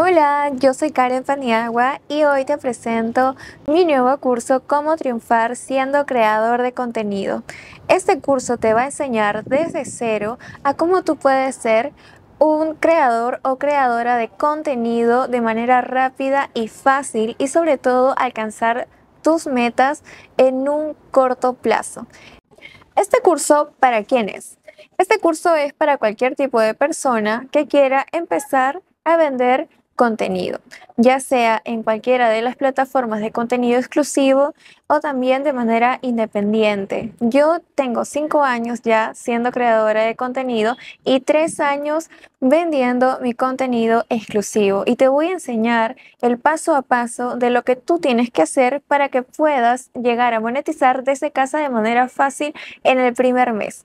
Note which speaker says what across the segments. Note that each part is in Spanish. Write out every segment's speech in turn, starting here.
Speaker 1: Hola, yo soy Karen Paniagua y hoy te presento mi nuevo curso Cómo triunfar siendo creador de contenido. Este curso te va a enseñar desde cero a cómo tú puedes ser un creador o creadora de contenido de manera rápida y fácil y sobre todo alcanzar tus metas en un corto plazo. Este curso, ¿para quién es? Este curso es para cualquier tipo de persona que quiera empezar a vender contenido, ya sea en cualquiera de las plataformas de contenido exclusivo o también de manera independiente. Yo tengo cinco años ya siendo creadora de contenido y tres años vendiendo mi contenido exclusivo y te voy a enseñar el paso a paso de lo que tú tienes que hacer para que puedas llegar a monetizar desde casa de manera fácil en el primer mes.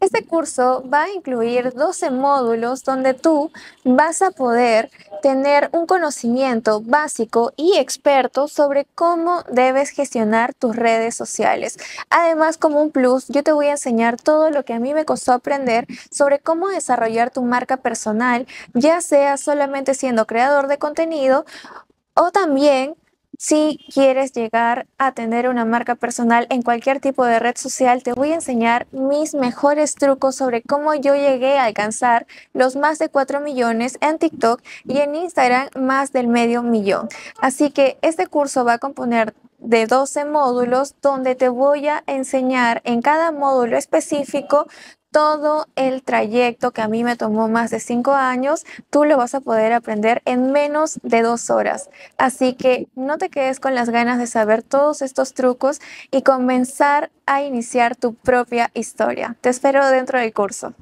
Speaker 1: Este curso va a incluir 12 módulos donde tú vas a poder tener un conocimiento básico y experto sobre cómo debes gestionar tus redes sociales. Además, como un plus, yo te voy a enseñar todo lo que a mí me costó aprender sobre cómo desarrollar tu marca personal, ya sea solamente siendo creador de contenido o también si quieres llegar a tener una marca personal en cualquier tipo de red social, te voy a enseñar mis mejores trucos sobre cómo yo llegué a alcanzar los más de 4 millones en TikTok y en Instagram más del medio millón. Así que este curso va a componer de 12 módulos donde te voy a enseñar en cada módulo específico todo el trayecto que a mí me tomó más de 5 años, tú lo vas a poder aprender en menos de 2 horas. Así que no te quedes con las ganas de saber todos estos trucos y comenzar a iniciar tu propia historia. Te espero dentro del curso.